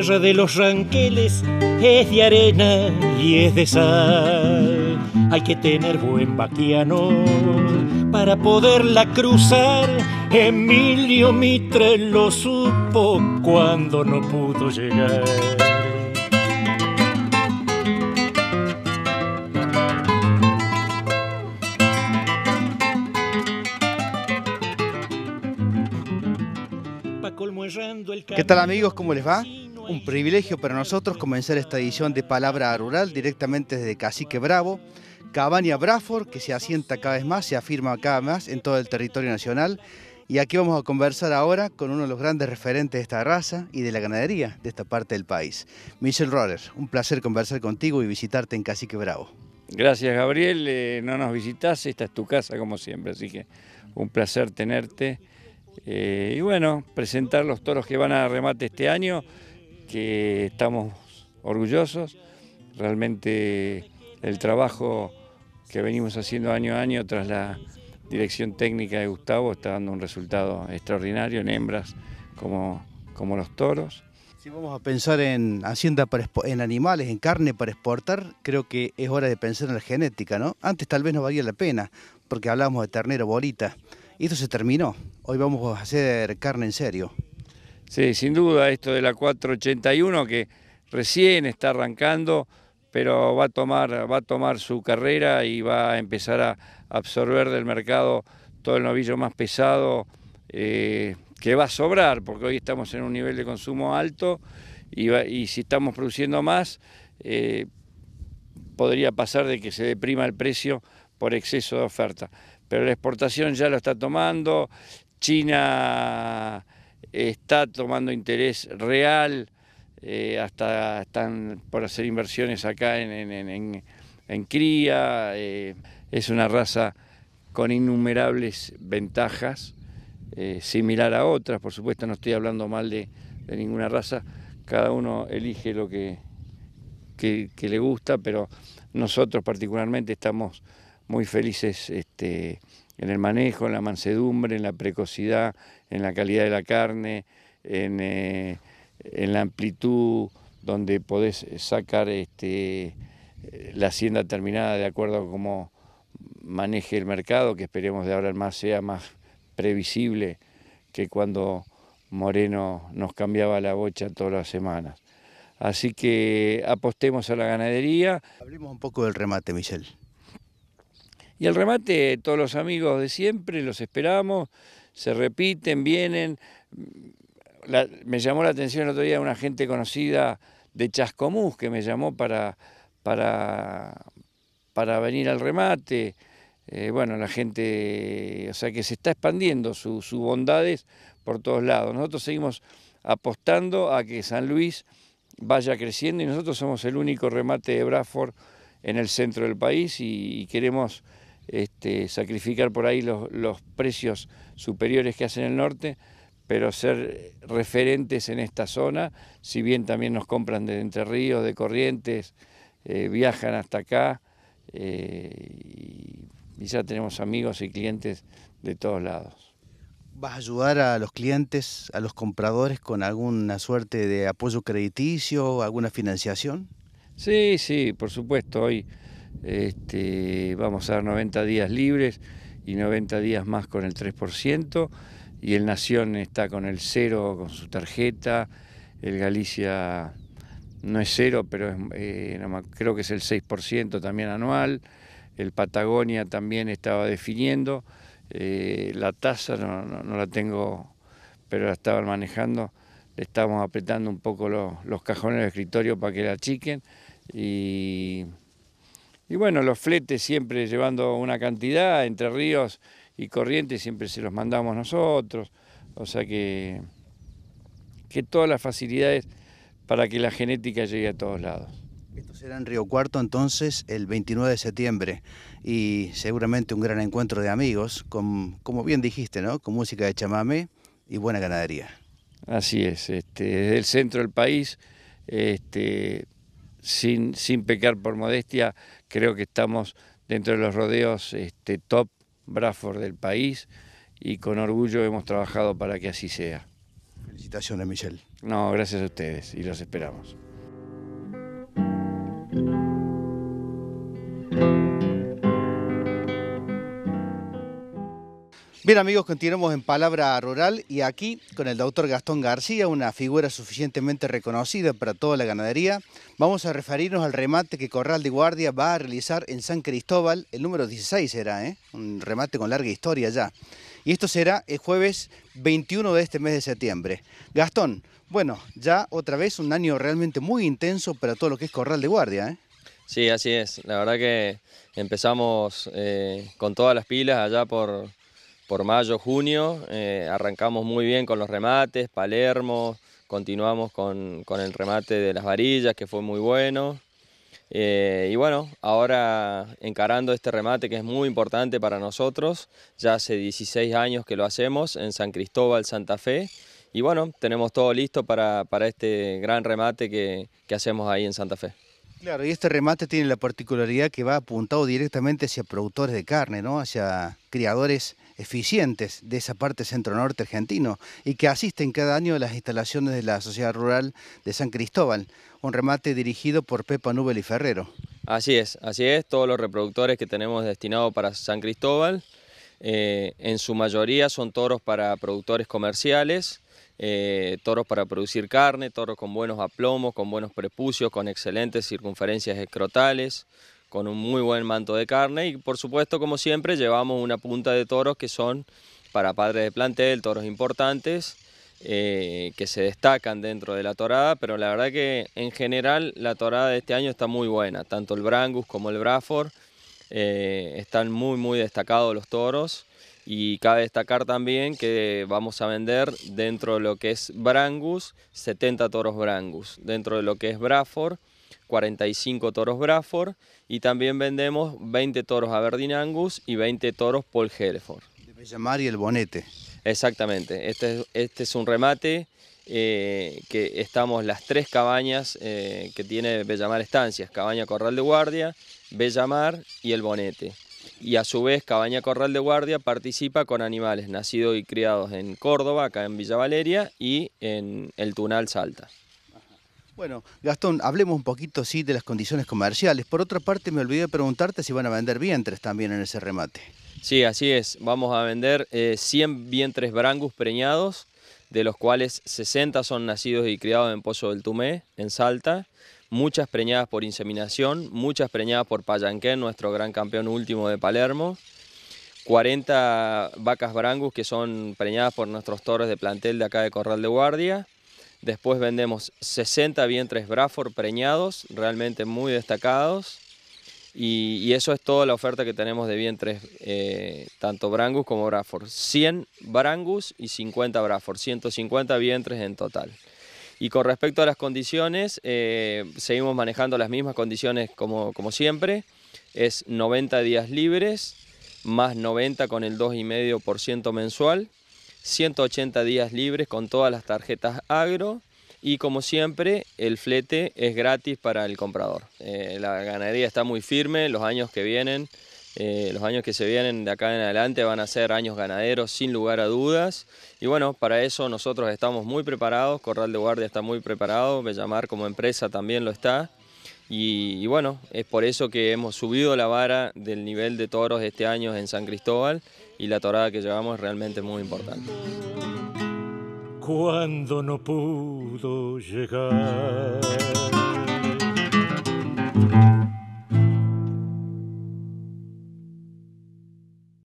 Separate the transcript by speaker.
Speaker 1: tierra de los ranqueles es de arena y es de sal. Hay que tener buen vaquiano para poderla cruzar. Emilio Mitre lo supo cuando no pudo llegar. ¿Qué tal amigos? ¿Cómo les va? Un privilegio para nosotros comenzar esta edición de Palabra Rural directamente desde Cacique Bravo. Cabaña Braford, que se asienta cada vez más, se afirma cada vez más en todo el territorio nacional. Y aquí vamos a conversar ahora con uno de los grandes referentes de esta raza y de la ganadería de esta parte del país. Michel Roller, un placer conversar contigo y visitarte en Cacique Bravo.
Speaker 2: Gracias Gabriel, eh, no nos visitas, esta es tu casa como siempre, así que un placer tenerte. Eh, y bueno, presentar los toros que van a remate este año que estamos orgullosos. Realmente el trabajo que venimos haciendo año a año tras la dirección técnica de Gustavo está dando un resultado extraordinario en hembras como,
Speaker 1: como los toros. Si vamos a pensar en hacienda en animales, en carne para exportar, creo que es hora de pensar en la genética, ¿no? Antes tal vez no valía la pena, porque hablábamos de ternero bolita. Y esto se terminó. Hoy vamos a hacer carne en serio.
Speaker 2: Sí, sin duda esto de la 481 que recién está arrancando, pero va a tomar, va a tomar su carrera y va a empezar a absorber del mercado todo el novillo más pesado eh, que va a sobrar, porque hoy estamos en un nivel de consumo alto y, si estamos produciendo más, eh, podría pasar de que se deprima el precio por exceso de oferta. Pero la exportación ya lo está tomando, China está tomando interés real, eh, hasta están por hacer inversiones acá en, cría, eh, es una raza con innumerables ventajas, eh, similar a otras, por supuesto no estoy hablando mal de, ninguna raza, cada uno elige lo que, que, le gusta, pero nosotros particularmente estamos muy felices este, en el manejo, en la mansedumbre, en la precocidad, en la calidad de la carne, eh, en, la amplitud donde podés sacar este, la hacienda terminada de acuerdo a cómo maneje el mercado, que esperemos de ahora en más sea más previsible que cuando Moreno nos cambiaba la bocha todas las semanas. Así que apostemos a la ganadería.
Speaker 1: Hablemos un poco del remate, Michel.
Speaker 2: Y el remate, todos los amigos de siempre, los esperamos, se repiten, vienen. me llamó la atención el otro día una gente conocida de Chascomús que me llamó para, para, para venir al remate. Eh, bueno, la gente, o sea que se está expandiendo sus bondades por todos lados. Nosotros seguimos apostando a que San Luis vaya creciendo y nosotros somos el único remate de Bradford en el centro del país y queremos este, sacrificar por ahí los, precios superiores que hacen el norte, pero ser referentes en esta zona, si bien también nos compran de Entre Ríos, de Corrientes, eh, viajan hasta acá eh, y, ya tenemos amigos y clientes de todos lados.
Speaker 1: ¿Vas a ayudar a los clientes, a los compradores con alguna suerte de apoyo crediticio, alguna financiación? Sí, sí, por supuesto. Hoy este, vamos a dar 90 días libres
Speaker 2: y 90 días más con el 3%, y el Nación está con el cero, con su tarjeta, el Galicia no es cero, pero eh, creo que es el 6% también anual, el Patagonia también estaba definiendo, eh, la tasa no, la tengo, pero la estaban manejando, le estamos apretando un poco los, cajones del escritorio para que la chiquen. y y bueno, los fletes siempre llevando una cantidad, entre ríos y corrientes siempre se los mandamos nosotros. O sea que, que todas las facilidades para que la genética llegue a todos lados.
Speaker 1: Esto será en Río Cuarto entonces el 29 de septiembre y seguramente un gran encuentro de amigos, con, como bien dijiste, ¿no? Con música de chamame y buena ganadería. Así es, este, desde el centro del país este, sin,
Speaker 2: pecar por modestia, creo que estamos dentro de los rodeos este, top Bradford del país y con orgullo hemos trabajado para que así sea.
Speaker 1: Felicitaciones, Michelle.
Speaker 2: No, gracias a ustedes y los esperamos.
Speaker 1: Bien amigos, continuamos en Palabra Rural y aquí con el doctor Gastón García, una figura suficientemente reconocida para toda la ganadería, vamos a referirnos al remate que Corral de Guardia va a realizar en San Cristóbal, el número 16 será, ¿eh? un remate con larga historia ya. Y esto será el jueves 21 de este mes de septiembre. Gastón, bueno, ya otra vez un año realmente muy intenso para todo lo que es Corral de Guardia. ¿eh?
Speaker 3: Sí, así es. La verdad que empezamos eh, con todas las pilas allá por por mayo, junio. Eh, arrancamos muy bien con los remates, Palermo, continuamos con, el remate de las varillas, que fue muy bueno. Eh, y bueno, ahora encarando este remate que es muy importante para nosotros, ya hace 16 años que lo hacemos en San Cristóbal, Santa Fe. Y bueno, tenemos todo listo para, para este gran remate que, que hacemos ahí en Santa Fe.
Speaker 1: Claro, y este remate tiene la particularidad que va apuntado directamente hacia productores de carne, ¿no? Hacia criadores eficientes de esa parte centro-norte argentino y que asisten cada año a las instalaciones de la Sociedad Rural de San Cristóbal, un remate dirigido por Pepa Nubel y Ferrero.
Speaker 3: Así es, así es, todos los reproductores que tenemos destinados para San Cristóbal, eh, en su mayoría son toros para productores comerciales, eh, toros para producir carne, toros con buenos aplomos, con buenos prepucios, con excelentes circunferencias escrotales, con un muy buen manto de carne y por supuesto como siempre llevamos una punta de toros que son para padres de plantel, toros importantes eh, que se destacan dentro de la torada, pero la verdad que en general la torada de este año está muy buena, tanto el Brangus como el Braford eh, están muy muy destacados los toros y cabe destacar también que vamos a vender dentro de lo que es Brangus 70 toros Brangus, dentro de lo que es Braford 45 toros Braford y también vendemos 20 toros Aberdeen Angus y 20 toros Paul Hereford. De Bellamar y el bonete. Exactamente, este, es este un remate eh, que estamos las tres cabañas eh, que tiene Bellamar Estancias, Cabaña Corral de Guardia, Bellamar y El Bonete. Y a su vez Cabaña Corral de Guardia participa con animales nacidos y criados en Córdoba, acá en Villa Valeria y en el Tunal Salta.
Speaker 1: Bueno, Gastón, hablemos un poquito sí de las condiciones comerciales. Por otra parte, me olvidé de preguntarte si van a vender vientres también en ese remate. Sí, así
Speaker 3: es. Vamos a vender 100 eh, vientres brangus preñados, de los cuales 60 son nacidos y criados en Pozo del Tumé, en Salta. Muchas preñadas por inseminación, muchas preñadas por Payanquén, nuestro gran campeón último de Palermo. 40 vacas brangus que son preñadas por nuestros toros de plantel de acá de Corral de Guardia Después vendemos 60 vientres Braford preñados, realmente muy destacados. Y, eso es toda la oferta que tenemos de vientres, eh, tanto Brangus como Braford. 100 Brangus y 50 Braford, 150 vientres en total. Y con respecto a las condiciones, eh, seguimos manejando las mismas condiciones como, como siempre. Es 90 días libres, más 90 con el 2,5% mensual. 180 días libres con todas las tarjetas agro y como siempre el flete es gratis para el comprador. Eh, la ganadería está muy firme, los años que vienen, eh, los años que se vienen de acá en adelante van a ser años ganaderos sin lugar a dudas y bueno, para eso nosotros estamos muy preparados, Corral de Guardia está muy preparado, Bellamar como empresa también lo está. y, bueno, es por eso que hemos subido la vara del nivel de toros este año en San Cristóbal y la torada que llevamos es realmente muy importante.
Speaker 1: Cuando no pudo llegar.